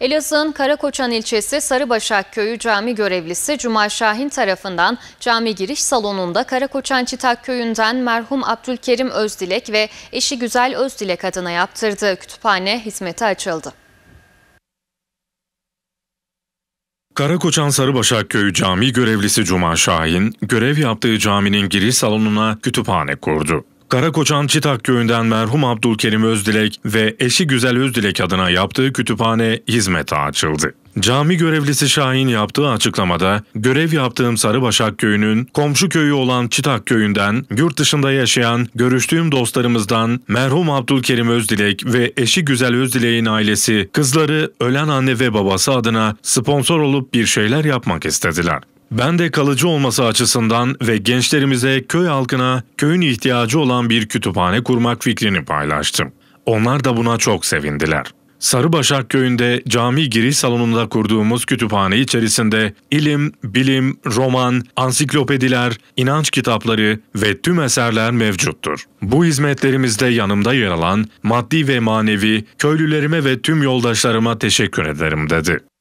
Elazığ'ın Karakoçan ilçesi Sarıbaşak Köyü cami görevlisi Cuma Şahin tarafından cami giriş salonunda Karakoçan Çitak Köyü'nden merhum Abdülkerim Özdilek ve eşi Güzel Özdilek adına yaptırdığı kütüphane hizmeti açıldı. Karakoçan Sarıbaşak Köyü Cami görevlisi Cuma Şahin, görev yaptığı caminin giriş salonuna kütüphane kurdu. Karakoçan Çitak köyünden merhum Abdülkerim Özdilek ve eşi Güzel Özdilek adına yaptığı kütüphane hizmete açıldı. Cami görevlisi Şahin yaptığı açıklamada, görev yaptığım Sarıbaşak köyünün komşu köyü olan Çitak köyünden, yurt dışında yaşayan görüştüğüm dostlarımızdan merhum Abdülkerim Özdilek ve eşi Güzel Özdilek'in ailesi, kızları ölen anne ve babası adına sponsor olup bir şeyler yapmak istediler. Ben de kalıcı olması açısından ve gençlerimize, köy halkına köyün ihtiyacı olan bir kütüphane kurmak fikrini paylaştım. Onlar da buna çok sevindiler. Sarıbaşak köyünde cami giriş salonunda kurduğumuz kütüphane içerisinde ilim, bilim, roman, ansiklopediler, inanç kitapları ve tüm eserler mevcuttur. Bu hizmetlerimizde yanımda yer alan maddi ve manevi köylülerime ve tüm yoldaşlarıma teşekkür ederim dedi.